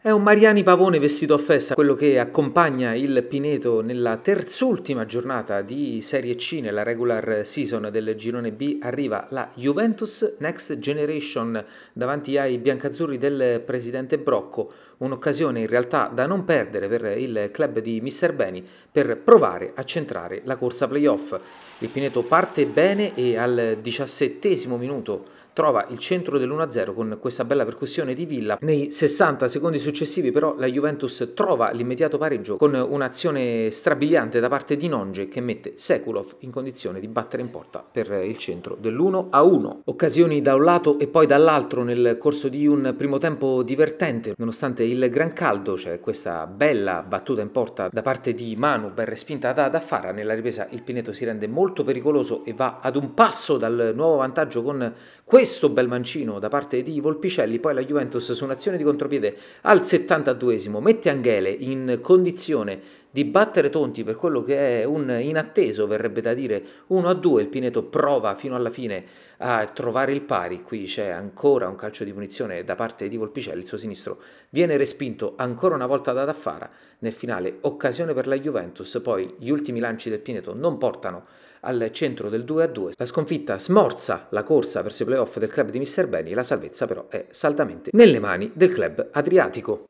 È un Mariani Pavone vestito a festa, quello che accompagna il Pineto nella terzultima giornata di Serie C nella regular season del girone B. Arriva la Juventus Next Generation davanti ai biancazzurri del presidente Brocco. Un'occasione in realtà da non perdere per il club di Mister Beni per provare a centrare la corsa playoff. Il Pineto parte bene e al diciassettesimo minuto trova il centro dell'1-0 con questa bella percussione di Villa. Nei 60 secondi successivi però la Juventus trova l'immediato pareggio con un'azione strabiliante da parte di Nonge che mette Sekulov in condizione di battere in porta per il centro dell'1-1. Occasioni da un lato e poi dall'altro nel corso di un primo tempo divertente, nonostante il gran caldo c'è cioè questa bella battuta in porta da parte di Manu, ben respinta da Daffara. Nella ripresa il Pineto si rende molto pericoloso e va ad un passo dal nuovo vantaggio con questo bel mancino da parte di Volpicelli, poi la Juventus su un'azione di contropiede al al 72 esimo mette Anghele in condizione di battere Tonti per quello che è un inatteso, verrebbe da dire 1 a 2. Il Pineto prova fino alla fine a trovare il pari. Qui c'è ancora un calcio di punizione da parte di Volpicelli. Il suo sinistro viene respinto ancora una volta da Daffara. Nel finale, occasione per la Juventus. Poi gli ultimi lanci del Pineto non portano al centro del 2 a 2. La sconfitta smorza la corsa verso i playoff del club di Mr. Beni. La salvezza, però, è saldamente nelle mani del club adriatico.